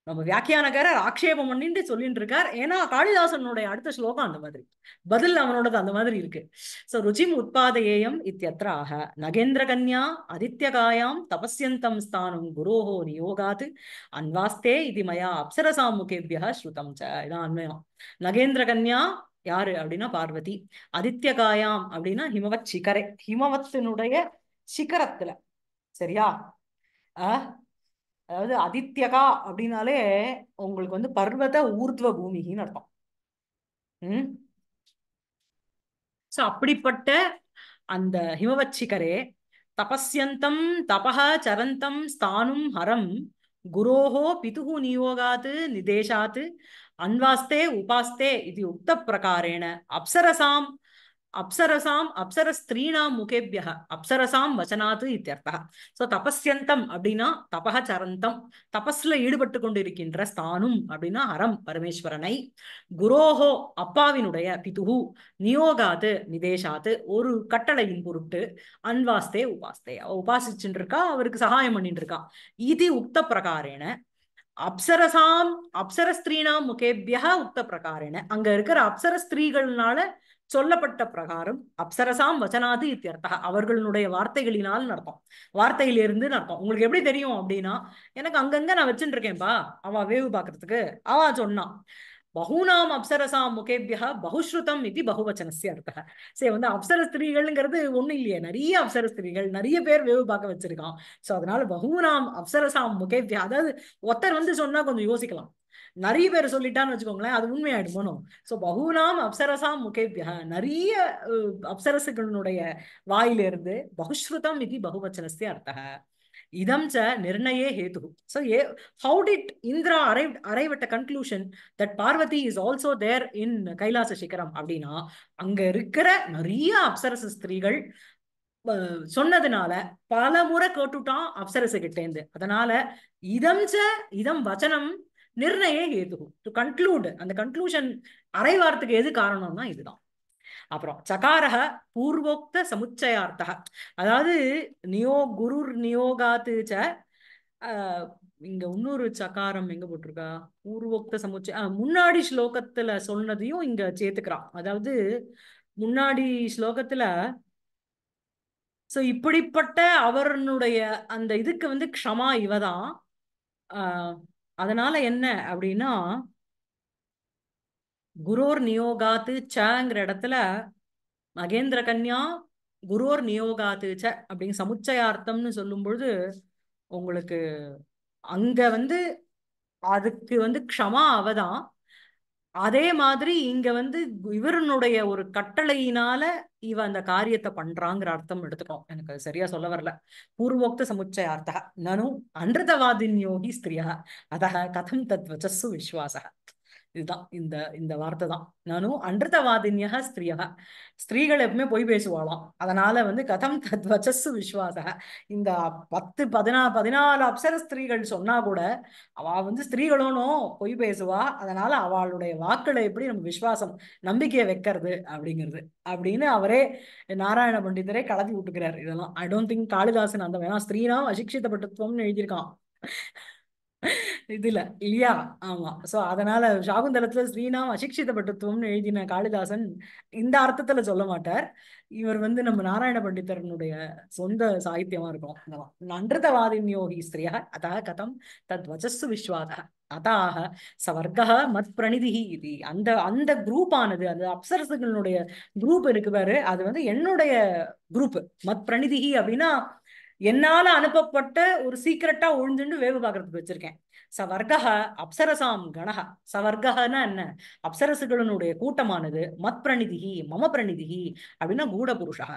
நம்ம வியாக்கியானக்காரர் ஆக்ஷேபம் பண்ணிட்டு சொல்லிட்டு இருக்கார் ஏன்னா காளிதாசனுடைய அடுத்த ஸ்லோகம் அந்த மாதிரி பதில் அவனோடது அந்த மாதிரி இருக்கு சோ ருச்சிம் உட்பாதையேயம் இத்தியத்ராக நகேந்திர கன்யா காயாம் தபஸ்யந்தம் ஸ்தானம் குரோஹோ நியோகாது அன்வாஸ்தே இது மயா அப்சரசாமுகேபியா ஸ்ருதம் ச இதான் அண்மையம் நகேந்திர கன்யா யாரு அப்படின்னா பார்வதி அதித்யகாயாம் அப்படின்னா ஹிமவத் சிகரை ஹிமவத்தினுடைய சிகரத்துல சரியா ஆஹ் அதாவது அதித்யகா அப்படின்னாலே உங்களுக்கு வந்து பர்வத ஊர்துவ பூமிகின்னு அர்த்தம் உம் சோ அப்படிப்பட்ட அந்த ஹிமவத் சிகரே தபஸ்யந்தம் தபஹ சரந்தம் ஸ்தானும் ஹரம் குரோஹோ பிதுகு நியோகாத்து நிதேஷாத்து அன்வாஸ்தே உபாஸ்தே இது உக்த பிரகாரேண அப்சரசாம் அப்சரசாம் அப்சர ஸ்திரீனாம் முகேபிய அப்சரசாம் வச்சனாத்து இத்தியர்த்தா ஸோ தபஸ்யந்தம் அப்படின்னா தபக சரந்தம் தபஸ்ல ஈடுபட்டு கொண்டிருக்கின்ற ஸ்தானும் அப்படின்னா அறம் பரமேஸ்வரனை குரோஹோ அப்பாவினுடைய பிதுகு நியோகாத்து நிதேஷாத்து ஒரு கட்டளையின் பொருட்டு அன்வாஸ்தே உபாஸ்தே உபாசிச்சுட்டு இருக்கா அவருக்கு சகாயம் பண்ணிட்டு இருக்கா இது உக்த பிரகாரேன அப்சரசாம் அப்சர முகேபியா உக்த பிரகாரேன அங்க இருக்கிற அப்சர ஸ்திரீகள்னால சொல்லப்பட்ட பிரகாரம் அப்சரசாம் வச்சனாது இத்தியர்த்தா அவர்களுடைய வார்த்தைகளினால் வார்த்தையில இருந்து அர்த்தம் உங்களுக்கு எப்படி தெரியும் அப்படின்னா எனக்கு அங்கங்க நான் வச்சுட்டு இருக்கேன்பா அவ வேவு பாக்குறதுக்கு அவ சொன்னான் பகூனாம் அப்சரசாம் முகேபியா பகுஸ்ருதம் இது பகுவச்சனசிய அர்த்தம் சரி வந்து அப்சர ஸ்திரீகள்ங்கிறது ஒன்றும் இல்லையே நிறைய அப்சர ஸ்திரீகள் நிறைய பேர் வேவு பார்க்க வச்சிருக்கான் ஸோ அதனால பகூனாம் அப்சரசாம் முகேபியா அதாவது ஒத்தர் வந்து சொன்னா கொஞ்சம் யோசிக்கலாம் நிறைய பேர் சொல்லிட்டான்னு வச்சுக்கோங்களேன் அது உண்மையாயிடுமோ ஸோ பகுலாம் அப்சரசாம் முகேபியா நிறைய அப்சரசுகளுடைய வாயிலிருந்து பகுஸ்ருதம் இது பகுவச்சனசிய அர்த்தம் இதம் ச நிர்ணயே ஹேது so uh how did Indra arrive at a that Parvati is also there in Kailasa சிகரம் அப்படின்னா அங்க இருக்கிற நிறைய அப்சரச ஸ்திரீகள் சொன்னதுனால பல முறை கேட்டுட்டான் அப்சரசு கிட்டேந்து அதனால இதம் ச இதம் வச்சனம் நிர்ணய ஏதுகும் டு கன்க்ளூட் அந்த கன்க்ளூஷன் அரைவாரத்துக்கு எது காரணம்னா இதுதான் அப்புறம் சகாரக பூர்வோக்த சமுச்சயார்த்தக அதாவது நியோ குரு நியோகாத்து ச இங்க இன்னொரு சகாரம் எங்க போட்டிருக்கா பூர்வோக்த சமுச்சய முன்னாடி ஸ்லோகத்துல சொன்னதையும் இங்க சேர்த்துக்கிறான் அதாவது முன்னாடி ஸ்லோகத்துல சோ இப்படிப்பட்ட அவருடைய அந்த இதுக்கு வந்து க்ஷமா இவதான் அதனால என்ன அப்படின்னா குரோர் நியோகாத்து சங்கிற இடத்துல மகேந்திர கன்யா குரோர் நியோகாத்து ச அப்படிங்க சமுச்சயார்த்தம்னு சொல்லும் பொழுது உங்களுக்கு அங்க வந்து அதுக்கு வந்து க்ஷமா அவதான் அதே மாதிரி இங்க வந்து இவருனுடைய ஒரு கட்டளையினால இவ அந்த காரியத்தை பண்றாங்கிற அர்த்தம் எடுத்துக்கோ எனக்கு சரியா சொல்ல வரல பூர்வோக்த சமுச்சயார்த்தா நனு அன்றதவாதின் யோகி ஸ்திரியா அத கதம் தத்வச்சு விஸ்வாச இதுதான் இந்த இந்த வார்த்தை தான் நானும் அன்றதவாதினியாக ஸ்திரீயாக ஸ்திரீகள் எப்பவுமே பொய் பேசுவாளாம் அதனால வந்து கதம் தத்வச்சு விஸ்வாச இந்த பத்து பதினா பதினாலு அப்சர ஸ்திரீகள் சொன்னா கூட அவ வந்து ஸ்திரீகளோனும் பொய் பேசுவா அதனால அவளுடைய வாக்களை எப்படி நம்ம விசுவாசம் நம்பிக்கையை வைக்கிறது அப்படிங்கிறது அப்படின்னு அவரே நாராயண பண்டிதரே கலதி விட்டுக்கிறார் இதெல்லாம் ஐ டோன்ட் திங்க் காளிதாசன் அந்த வேணா ஸ்திரீனா அசிக்ஷித எழுதியிருக்கான் இதுல இல்லையா ஆமா சோ அதனால சாகுந்தலத்துல ஸ்ரீநாம் அசிக்ஷித எழுதின காளிதாசன் இந்த அர்த்தத்துல சொல்ல மாட்டார் இவர் வந்து நம்ம நாராயண பண்டிதரனுடைய சொந்த சாகித்யமா இருக்கும் நன்றதவாதின் யோகி ஸ்திரியா அதாக கதம் தத் வச்சஸ்ஸு விஸ்வாத அதாக சவர்க்க மத் பிரணிதிகி இது அந்த அந்த குரூப் ஆனது அந்த அப்சரசுகளுடைய குரூப் இருக்கு பாரு அது வந்து என்னுடைய குரூப் மத் பிரணிதிகி அப்படின்னா என்னால அனுப்பப்பட்ட ஒரு சீக்கிரட்டா ஒழிஞ்சுண்டு வேவு பாக்குறதுக்கு வச்சிருக்கேன் சவர்கஹ அப்சரசாம் கணஹ சவர்கஹனா என்ன அப்சரசுகளினுடைய கூட்டமானது மத் பிரணிதிகி மம பிரணிதிகி அப்படின்னா கூட புருஷா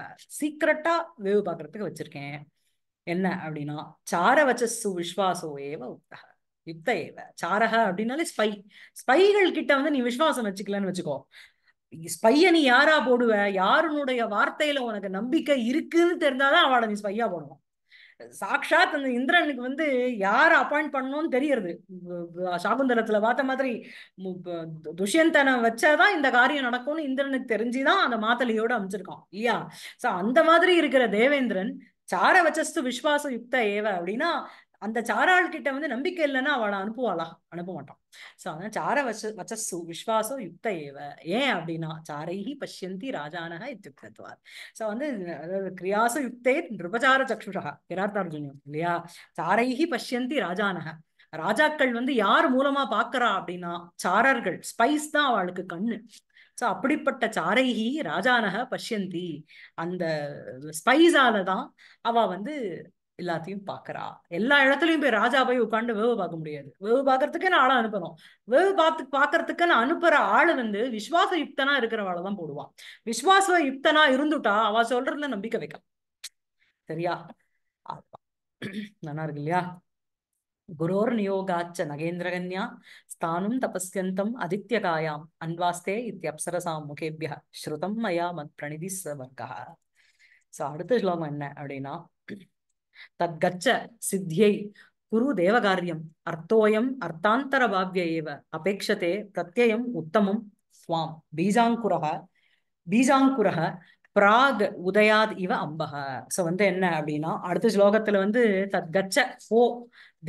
சீக்கிரட்டா வேவு பாக்குறதுக்கு வச்சிருக்கேன் என்ன அப்படின்னா சாரவச்சு விஸ்வாசோ ஏவ உக்தக யுத்த ஏவ சாரக அப்படின்னாலே ஸ்பை ஸ்பைகள் கிட்ட வந்து நீ விஸ்வாசம் வச்சுக்கலன்னு வச்சுக்கோ ஸ்பைய நீ யாரா போடுவ யாருனுடைய வார்த்தையில உனக்கு நம்பிக்கை இருக்குன்னு தெரிஞ்சாதான் அவளை நீ ஸ்பையா போடுவோம் சாக்ஷாத் அந்த இந்திரனுக்கு வந்து யார் அப்பாயிண்ட் பண்ணணும்னு தெரியறது சாகுந்தலத்துல பார்த்த மாதிரி துஷ்யந்தனை வச்சாதான் இந்த காரியம் நடக்கும்னு இந்திரனுக்கு தெரிஞ்சுதான் அந்த மாத்தலையோட அமைச்சிருக்கான் இல்லையா சோ அந்த மாதிரி இருக்கிற தேவேந்திரன் சார வச்சஸ்து விஸ்வாச யுக்த ஏவ அப்படின்னா அந்த சாராள் கிட்ட வந்து நம்பிக்கை இல்லைன்னா அவளை அனுப்புவாளா அனுப்ப மாட்டான் சோ அதனால் சார வச்ச வச்சஸ்ஸு விஸ்வாசோ யுக்த ஏவ ஏன் அப்படின்னா சாரைஹி பஷ்யந்தி ராஜானக இத்தியுக்தத்துவார் சோ வந்து அதாவது கிரியாசு யுக்தே நிருபச்சார சக்ஷுஷா கிரார்த்தார்ஜுனியம் இல்லையா சாரைஹி பஷ்யந்தி ராஜானக ராஜாக்கள் வந்து யார் மூலமா பாக்குறா அப்படின்னா சாரர்கள் ஸ்பைஸ் தான் அவளுக்கு கண்ணு சோ அப்படிப்பட்ட சாரைகி ராஜானக பஷ்யந்தி அந்த ஸ்பைஸால தான் அவ வந்து எல்லாத்தையும் பார்க்கறா எல்லா இடத்துலயும் போய் ராஜா போய் உட்காந்து வேவு பார்க்க முடியாது வேவு பாக்குறதுக்கு நான் ஆளை அனுப்பணும் வேவு பார்த்து பாக்குறதுக்குன்னு நான் அனுப்புற ஆள் வந்து விஸ்வாச யுக்தனா இருக்கிறவாளதான் போடுவான் விஸ்வாச யுக்தனா இருந்துட்டா அவ சொல்றதுல நம்பிக்கை வைக்க சரியா நல்லா இருக்கு இல்லையா குரோர் நியோகாச்ச நகேந்திரகன்யா ஸ்தானும் தபஸ்யந்தம் அதித்யகாயாம் அன்வாஸ்தே இத்தியப்சரசாம் முகேபியா ஸ்ருதம் மயா மத் பிரணிதி சவர்கா ஸோ அடுத்த ஸ்லோகம் என்ன அப்படின்னா தத்கச்ச சித்தியை குரு தேவகாரியம் அர்த்தோயம் அர்த்தாந்தர பாவ்யேவ ஏவ பிரத்யம் உத்தமம் ஸ்வாம் பீஜாங்குரக பீஜாங்குரக பிராக் உதயாத் இவ அம்பக சோ வந்து என்ன அப்படின்னா அடுத்த ஸ்லோகத்துல வந்து தத் கச்ச போ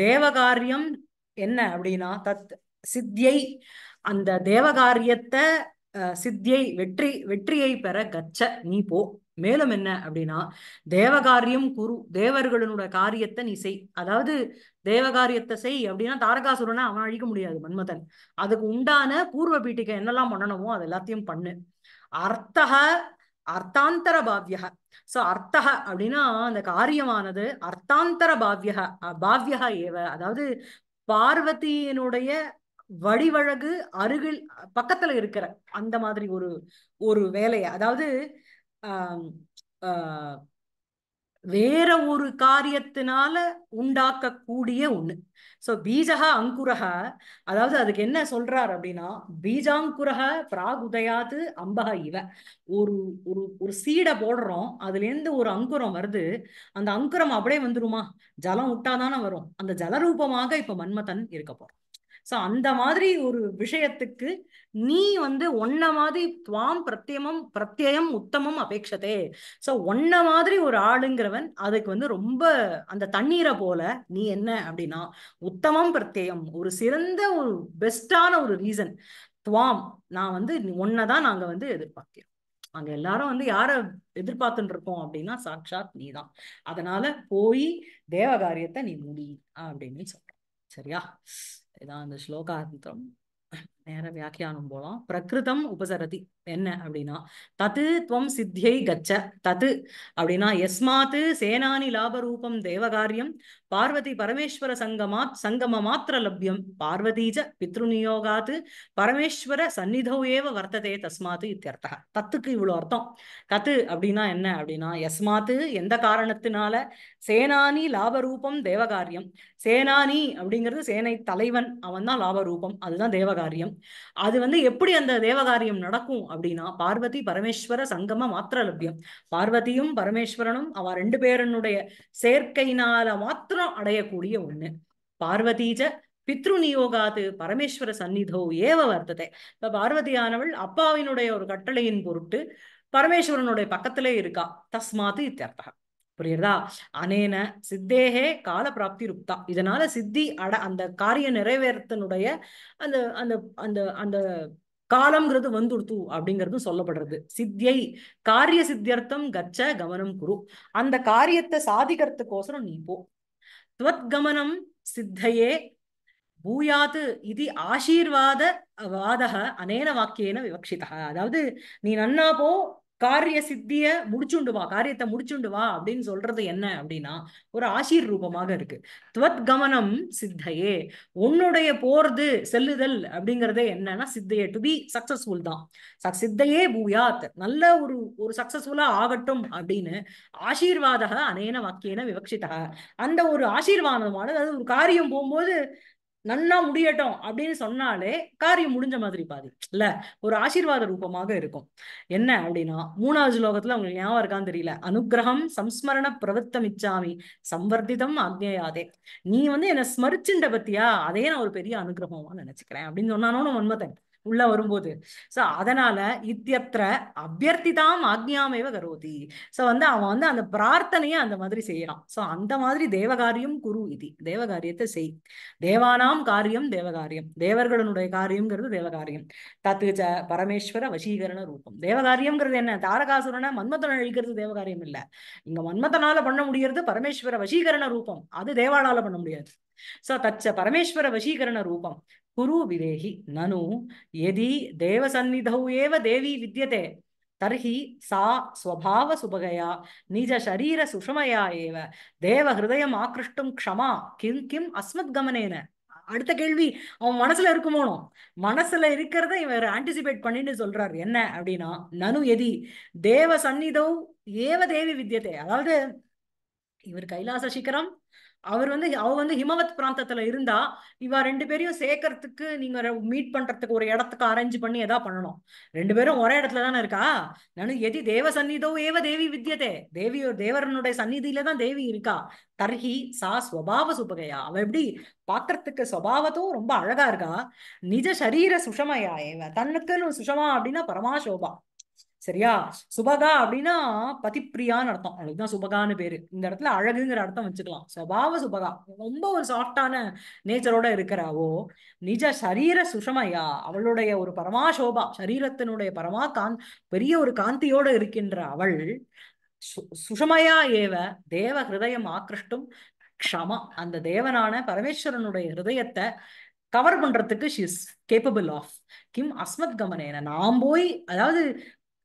தேவகாரியம் என்ன அப்படின்னா தத் சித்தியை அந்த தேவகாரியத்தை சித்தியை வெற்றி வெற்றியை பெற கச்ச நீ போ மேலும் என்ன அப்படின்னா தேவகாரியம் குரு தேவர்களோட காரியத்தை நீ செய் அதாவது தேவகாரியத்தை செய் அப்படின்னா தாரகாசுரனை அவன் அழிக்க முடியாது மன்மதன் அதுக்கு உண்டான பூர்வ பீட்டிக்கை என்னெல்லாம் பண்ணணுமோ அது எல்லாத்தையும் பண்ணு அர்த்தக அர்த்தாந்தர பாவ்யக சோ அர்த்தக அப்படின்னா அந்த காரியமானது அர்த்தாந்தர பாவ்யக பாவ்யக ஏவ அதாவது பார்வதியினுடைய வடிவழகு அருகில் பக்கத்துல இருக்கிற அந்த மாதிரி ஒரு ஒரு வேலையை அதாவது வேற ஒரு காரியத்தினால உண்டாக்கக்கூடிய ஒண்ணு சோ பீஜக அங்குரக அதாவது அதுக்கு என்ன சொல்றாரு அப்படின்னா பீஜாங்குரக உதயாது அம்பக இவ ஒரு ஒரு ஒரு சீடை போடுறோம் அதுல இருந்து ஒரு அங்குரம் வருது அந்த அங்குரம் அப்படியே வந்துருமா ஜலம் விட்டாதானே வரும் அந்த ஜலரூபமாக இப்ப மன்மதன் இருக்க போறோம் ஸோ அந்த மாதிரி ஒரு விஷயத்துக்கு நீ வந்து ஒன்ன மாதிரி துவாம் பிரத்யமம் பிரத்யம் உத்தமம் அபேட்சதே ஸோ ஒன்ன மாதிரி ஒரு ஆளுங்கிறவன் அதுக்கு வந்து ரொம்ப அந்த தண்ணீரை போல நீ என்ன அப்படின்னா உத்தமம் பிரத்யம் ஒரு சிறந்த ஒரு பெஸ்டான ஒரு ரீசன் துவாம் நான் வந்து ஒன்னதான் நாங்க வந்து எதிர்பார்க்கிறோம் அங்க எல்லாரும் வந்து யார எதிர்பார்த்துட்டு இருக்கோம் அப்படின்னா சாட்சாத் நீதான் அதனால போய் தேவ காரியத்தை நீ முடி அப்படின்னு சொல்ற சரியா இதான் அந்த ஸ்லோகார்த்தம் நேர வியாக்கியானம் போலாம் பிரகிருதம் உபசரதி என்ன அப்படின்னா தத்து துவம் சித்தியை கச்ச தத்து அப்படின்னா எஸ்மாத்து சேனானி லாபரூபம் தேவகாரியம் பார்வதி பரமேஸ்வர சங்கமா சங்கம மாத்திர லப்யம் பார்வதீஜ பித்ருநியோகாத்து பரமேஸ்வர சந்நிதோ ஏவ வர்த்ததே தஸ்மாத்து இத்தியர்த்தக தத்துக்கு இவ்வளோ அர்த்தம் தத்து அப்படின்னா என்ன அப்படின்னா எஸ்மாத்து எந்த காரணத்தினால சேனானி லாபரூபம் தேவகாரியம் சேனானி அப்படிங்கிறது சேனை தலைவன் அவன் தான் லாபரூபம் அதுதான் தேவகாரியம் அது வந்து எப்படி அந்த தேவகாரியம் நடக்கும் அப்படின்னா பார்வதி பரமேஸ்வர சங்கம மாத்திர லபியம் பார்வதியும் பரமேஸ்வரனும் அவ ரெண்டு பேரனுடைய சேர்க்கையினால மாத்திரம் அடையக்கூடிய ஒண்ணு பார்வதீஜ நியோகாது பரமேஸ்வர சந்நிதோ ஏவ வர்த்ததே இப்ப பார்வதியானவள் அப்பாவினுடைய ஒரு கட்டளையின் பொருட்டு பரமேஸ்வரனுடைய பக்கத்திலே இருக்கா தஸ்மாத்து இத்தியர்த்தகம் புரியுறதா அனேன சித்தேகே கால பிராப்தி ருப்தா இதனால சித்தி அட அந்த காரிய நிறைவேறத்தனுடைய அந்த அந்த அந்த அந்த காலம்ங்கிறது வந்துடுத்து அப்படிங்கிறதும் சொல்லப்படுறது சித்தியை காரிய சித்தியர்த்தம் கச்ச கவனம் குரு அந்த காரியத்தை சாதிக்கிறதுக்கோசரம் நீ போ துவத் கமனம் சித்தையே பூயாது இது ஆசீர்வாத வாதக அனேன வாக்கியன விவக்ஷிதா அதாவது நீ நன்னா போ காரிய சித்திய முடிச்சுண்டு வா காரியத்தை முடிச்சுண்டு வா அப்படின்னு சொல்றது என்ன அப்படின்னா ஒரு ஆசீர் ரூபமாக இருக்கு துவத் கவனம் சித்தையே உன்னுடைய போறது செல்லுதல் அப்படிங்கறதே என்னன்னா சித்தையே டு பி சக்சஸ்ஃபுல் தான் சித்தையே பூயாத் நல்ல ஒரு ஒரு சக்சஸ்ஃபுல்லா ஆகட்டும் அப்படின்னு ஆசீர்வாதக அனேன வாக்கியன விவக்ஷிதா அந்த ஒரு ஆசீர்வாதமானது அது ஒரு காரியம் போகும்போது நன்னா முடியட்டும் அப்படின்னு சொன்னாலே காரியம் முடிஞ்ச மாதிரி பாதி இல்ல ஒரு ஆசீர்வாத ரூபமாக இருக்கும் என்ன அப்படின்னா மூணாவது லோகத்துல உங்களுக்கு ஞாபகம் இருக்கான்னு தெரியல அனுகிரகம் சம்ஸ்மரண இச்சாமி சம்வர்த்திதம் அக்னேயாதே நீ வந்து என்ன ஸ்மரிச்சுண்ட பத்தியா அதே நான் ஒரு பெரிய அனுகிரகமா நினைச்சுக்கிறேன் அப்படின்னு சொன்னானோ மன்மதன் உள்ள வரும்போது ஸோ அதனால இத்தியத்திர அபியர்த்திதாம் ஆக்ஞாமேவ கரோதி ஸோ வந்து அவன் வந்து அந்த பிரார்த்தனையை அந்த மாதிரி செய்யறான் ஸோ அந்த மாதிரி தேவகாரியம் குரு இது தேவகாரியத்தை செய் தேவானாம் காரியம் தேவகாரியம் தேவர்களுடைய காரியம்ங்கிறது தேவகாரியம் ச பரமேஸ்வர வசீகரண ரூபம் தேவகாரியம்ங்கிறது என்ன தாரகாசுரனை மன்மதன் அழிக்கிறது தேவகாரியம் இல்லை இங்க மன்மதனால பண்ண முடியறது பரமேஸ்வர வசீகரண ரூபம் அது தேவாலால பண்ண முடியாது ச தச்ச பரமேஸ்வர வசீகரண ரூபம் குரு விதேகி நனு எதி தேவசந்நிதௌ ஏவ தேவி வித்தியதே தர்ஹி சா ஸ்வபாவ சுபகையா நிஜ சரீர சுஷமயா ஏவ தேவ ஹிருதயம் ஆக்ருஷ்டும் க்ஷமா கிம் கிம் அஸ்மத் கமனேன அடுத்த கேள்வி அவன் மனசுல இருக்குமோனோ மனசுல இருக்கிறத இவர் ஆன்டிசிபேட் பண்ணிட்டு சொல்றாரு என்ன அப்படின்னா நனு எதி தேவ சந்நிதோ ஏவ தேவி வித்தியதே அதாவது இவர் கைலாச சிகரம் அவர் வந்து அவ வந்து ஹிமவத் பிராந்தத்துல இருந்தா இவ ரெண்டு பேரையும் சேர்க்கறதுக்கு நீங்க மீட் பண்றதுக்கு ஒரு இடத்துக்கு அரேஞ்ச் பண்ணி எதா பண்ணணும் ரெண்டு பேரும் ஒரே இடத்துல தானே இருக்கா நானும் எதி தேவ சந்நிதோ ஏவ தேவி வித்தியதே தேவி தேவரனுடைய சந்நிதியில தான் தேவி இருக்கா தர்ஹி சா ஸ்வபாவ சுபகையா அவ எப்படி பாக்குறதுக்கு சுவாவத்தும் ரொம்ப அழகா இருக்கா நிஜ சரீர சுஷமையா ஏவ தன்னுக்குன்னு சுஷமா அப்படின்னா பரமா சோபா சரியா சுபகா அப்படின்னா பதிப்பிரியான்னு அர்த்தம் அவளுக்கு தான் சுபகான்னு பேரு இந்த இடத்துல அழகுங்கிற அர்த்தம் வச்சுக்கலாம் சுபாவ சுபகா ரொம்ப ஒரு சாஃப்டான நேச்சரோட இருக்கிறாவோ நிஜ சரீர சுஷமையா அவளுடைய ஒரு பரமா சோபா சரீரத்தினுடைய பரமா காந்த் பெரிய ஒரு காந்தியோட இருக்கின்ற அவள் சு சுஷமையா ஏவ தேவ ஹிருதயம் ஆக்கிருஷ்டும் க்ஷமா அந்த தேவனான பரமேஸ்வரனுடைய ஹிருதயத்தை கவர் பண்றதுக்கு ஷி இஸ் கேப்பபிள் ஆஃப் கிம் அஸ்மத் கமனேன நாம் போய் அதாவது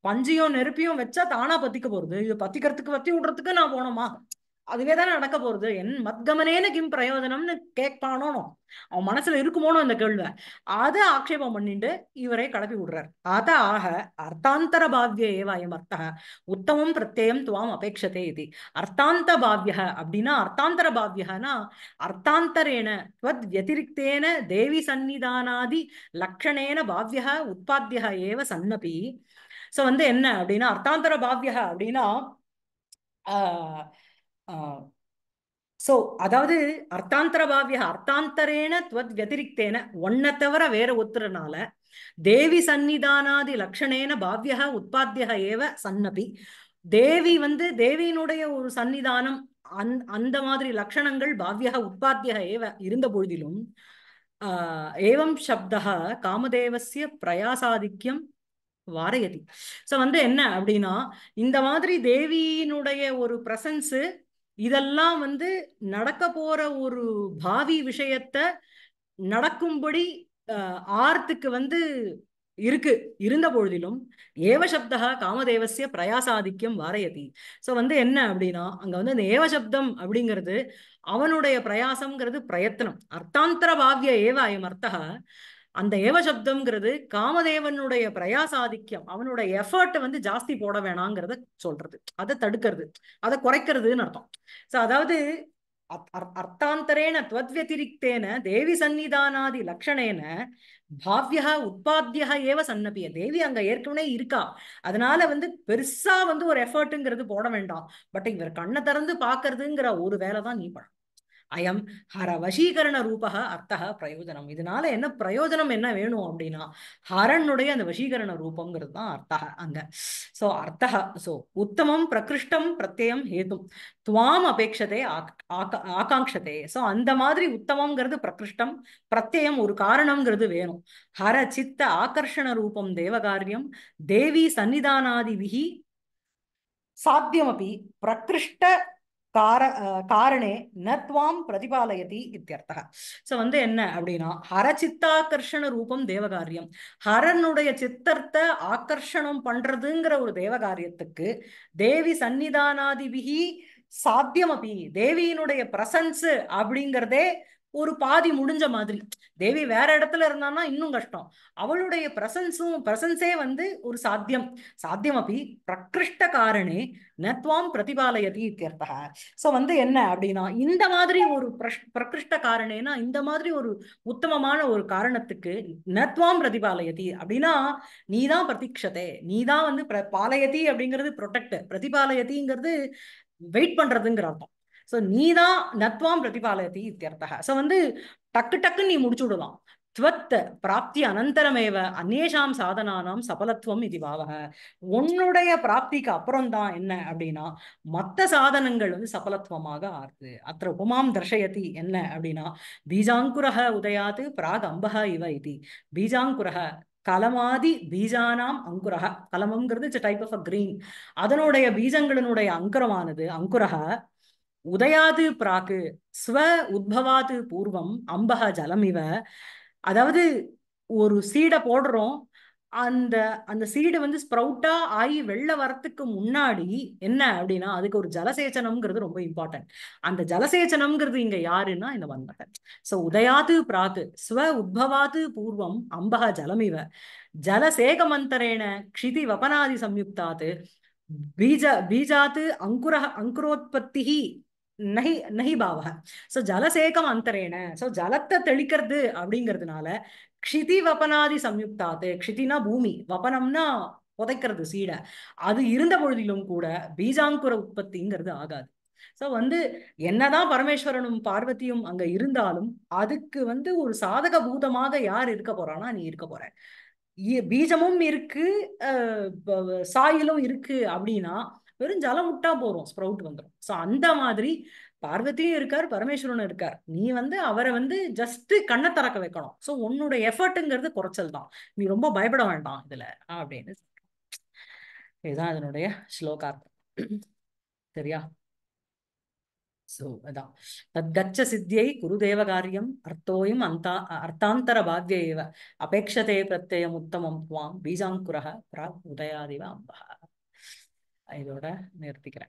பஞ்சையும் நெருப்பியும் வச்சா தானா பத்திக்க போறது இது பத்திக்கிறதுக்கு பத்தி விடுறதுக்கு நான் போனோமா அதுவே தானே நடக்க போறது என் மத்கமனேன கிம் பிரயோஜனம்னு கேட்பானோனோ அவன் மனசுல இருக்குமோனோ இந்த கேள்வி அதை ஆக்ஷேபம் பண்ணிட்டு இவரை கிளப்பி விடுறார் அத ஆக அர்த்தாந்தர பாவிய ஏவாயம் அர்த்த உத்தமம் பிரத்யம் துவாம் அபேட்சதே இது அர்த்தாந்த பாவிய அப்படின்னா அர்த்தாந்தர பாவியனா அர்த்தாந்தரேன துவத் வத்திரிக்தேன தேவி சந்நிதானாதி லக்ஷணேன பாவ்ய உற்பத்திய ஏவ சன்னபி ஸோ வந்து என்ன அப்படின்னா அர்த்தாந்தர பாவ்யா அப்படின்னா ஸோ அதாவது அர்த்தாந்தர பாவிய அர்த்தாந்தரேன துவத் வதிரிக்தேன ஒன்ன தவிர வேற ஒத்துறனால தேவி சந்நிதானாதி லக்ஷணேன பாவ்யா உற்பத்தியா ஏவ சன்னபி தேவி வந்து தேவியினுடைய ஒரு சன்னிதானம் அந் அந்த மாதிரி லக்ஷணங்கள் பாவ்யா உற்பத்தியா ஏவ இருந்த பொழுதிலும் ஏவம் சப்தா காமதேவசிய பிரயாசாதிக்கியம் வாரகதி ஸோ வந்து என்ன அப்படின்னா இந்த மாதிரி தேவியினுடைய ஒரு பிரசன்ஸு இதெல்லாம் வந்து நடக்க போற ஒரு பாவி விஷயத்த நடக்கும்படி ஆர்த்துக்கு வந்து இருக்கு இருந்த பொழுதிலும் ஏவசப்தகா காமதேவசிய பிரயாசாதிக்கம் வாரயதி ஸோ வந்து என்ன அப்படின்னா அங்க வந்து அந்த ஏவசப்தம் அப்படிங்கிறது அவனுடைய பிரயாசம்ங்கிறது பிரயத்தனம் அர்த்தாந்திர பாவிய ஏவாயம் அர்த்தகா அந்த ஏவசப்தம்ங்கிறது காமதேவனுடைய பிரயாசாதிக்கம் அவனுடைய எஃபர்ட் வந்து ஜாஸ்தி போட வேணாங்கிறத சொல்றது அதை தடுக்கிறது அதை குறைக்கிறதுன்னு அர்த்தம் ஸோ அதாவது அர்த்தாந்தரேன துவத்வத்திரிக்தேன தேவி சந்நிதானாதி லட்சணேன பாவ்யா உற்பத்தியா ஏவ சன்னபிய தேவி அங்க ஏற்கனவே இருக்கா அதனால வந்து பெருசா வந்து ஒரு எஃபர்ட்டுங்கிறது போட வேண்டாம் பட் இவர் கண்ணை திறந்து பாக்குறதுங்கிற ஒரு வேலை தான் நீ பழம் அயம் ஹர வசீகரண ரூபக அர்த்தக பிரயோஜனம் இதனால என்ன பிரயோஜனம் என்ன வேணும் அப்படின்னா ஹரனுடைய அந்த வசீகரண ரூபங்கிறது தான் அர்த்தக அங்க சோ அர்த்தக சோ உத்தமம் பிரகிருஷ்டம் பிரத்யம் ஹேதும் துவாம் அபேட்சத்தை ஆகாங்ஷத்தை சோ அந்த மாதிரி உத்தமங்கிறது பிரகிருஷ்டம் பிரத்யம் ஒரு காரணம்ங்கிறது வேணும் ஹர சித்த ஆகர்ஷண ரூபம் தேவகாரியம் தேவி சன்னிதானாதி விகி சாத்தியமபி பிரகிருஷ்ட கார காரணே நத்வாம் பிரதிபாலயதி இத்தியர்த்தக ஸோ வந்து என்ன அப்படின்னா ஹர சித்தாக்கர்ஷண ரூபம் தேவகாரியம் ஹரனுடைய சித்தத்தை ஆக்கர்ஷணம் பண்றதுங்கிற ஒரு தேவகாரியத்துக்கு தேவி சந்நிதானாதிபிகி சாத்தியம் அப்படி தேவியினுடைய பிரசன்ஸ் அப்படிங்கிறதே ஒரு பாதி முடிஞ்ச மாதிரி தேவி வேற இடத்துல இருந்தான்னா இன்னும் கஷ்டம் அவளுடைய பிரசன்ஸும் பிரசன்ஸே வந்து ஒரு சாத்தியம் சாத்தியம் அப்படி பிரகிருஷ்ட காரணே நத்வாம் பிரதிபாலயதி தீர்த்தக ஸோ வந்து என்ன அப்படின்னா இந்த மாதிரி ஒரு பிரகிருஷ்ட காரணேனா இந்த மாதிரி ஒரு உத்தமமான ஒரு காரணத்துக்கு நத்வாம் பிரதிபாலயதி அப்படின்னா நீ தான் பிரதீட்சதே நீ தான் வந்து பாலயதி அப்படிங்கிறது ப்ரொடெக்ட் பிரதிபாலயதிங்கிறது வெயிட் பண்றதுங்கிற அர்த்தம் ஸோ நீ தான் நத்வாம் பிரதிபாலதி இத்தியர்த்தக ஸோ வந்து டக்கு டக்குன்னு நீ முடிச்சு விடலாம் துவத்த பிராப்தி அனந்தரமேவ அந்நேஷாம் சாதனானாம் சபலத்துவம் இது பாவக உன்னுடைய பிராப்திக்கு அப்புறம் தான் என்ன அப்படின்னா மற்ற சாதனங்கள் வந்து சபலத்துவமாக ஆறுது அத்த உபமாம் தர்ஷயதி என்ன அப்படின்னா பீஜாங்குரக உதயாது பிராக் அம்பக இவ இது பீஜாங்குரக கலமாதி பீஜானாம் அங்குரக கலமங்கிறது it's type of a green அதனுடைய பீஜங்களினுடைய அங்குரமானது அங்குரக உதயாது பிராக்கு ஸ்வ உத்பவாது பூர்வம் அம்பக ஜலம் இவ அதாவது ஒரு சீடை போடுறோம் அந்த அந்த சீடை வந்து ஸ்ப்ரவுட்டா ஆகி வெள்ள வரத்துக்கு முன்னாடி என்ன அப்படின்னா அதுக்கு ஒரு ஜலசேச்சனம்ங்கிறது ரொம்ப இம்பார்ட்டன்ட் அந்த ஜலசேச்சனம்ங்கிறது இங்க யாருன்னா இந்த வந்தகன் சோ உதயாது பிராக்கு ஸ்வ உத்பவாது பூர்வம் அம்பக ஜலமிவ ஜலசேகமந்தரேன க்ஷிதி வபனாதி சம்யுக்தாத்து பீஜ பீஜாத்து அங்குர அங்குரோத்பத்தி நகை நகி பாவக சோ ஜலசேகம் அந்தரேன சோ ஜலத்தை தெளிக்கிறது அப்படிங்கிறதுனால க்ஷிதி வபனாதி சம்யுக்தாத்து க்ஷிதினா பூமி வபனம்னா புதைக்கிறது சீடை அது இருந்த பொழுதிலும் கூட பீஜாங்குர உற்பத்திங்கிறது ஆகாது சோ வந்து என்னதான் பரமேஸ்வரனும் பார்வதியும் அங்க இருந்தாலும் அதுக்கு வந்து ஒரு சாதக பூதமாக யார் இருக்க போறானா நீ இருக்க போற பீஜமும் இருக்கு சாயிலும் இருக்கு அப்படின்னா வெறும் ஜலம் விட்டா போறோம் ஸ்ப்ரவுட் வந்துடும் ஸோ அந்த மாதிரி பார்வதியும் இருக்கார் பரமேஸ்வரனும் இருக்கார் நீ வந்து அவரை வந்து ஜஸ்ட் கண்ணை திறக்க வைக்கணும் ஸோ உன்னோட எஃபர்ட்டுங்கிறது குறைச்சல் தான் நீ ரொம்ப பயப்பட வேண்டாம் இதுல அப்படின்னு இதுதான் அதனுடைய ஸ்லோகார்த்தம் சரியா ஸோ அதான் தத்கச்ச சித்தியை குருதேவ காரியம் அர்த்தோயும் அந்த அர்த்தாந்தர பாவிய இவ அபேட்சதே பிரத்யம் உத்தமம் துவாம் பீஜாங்குரக பிராக் உதயாதிவ அம்பகா Ahí lo hará, no es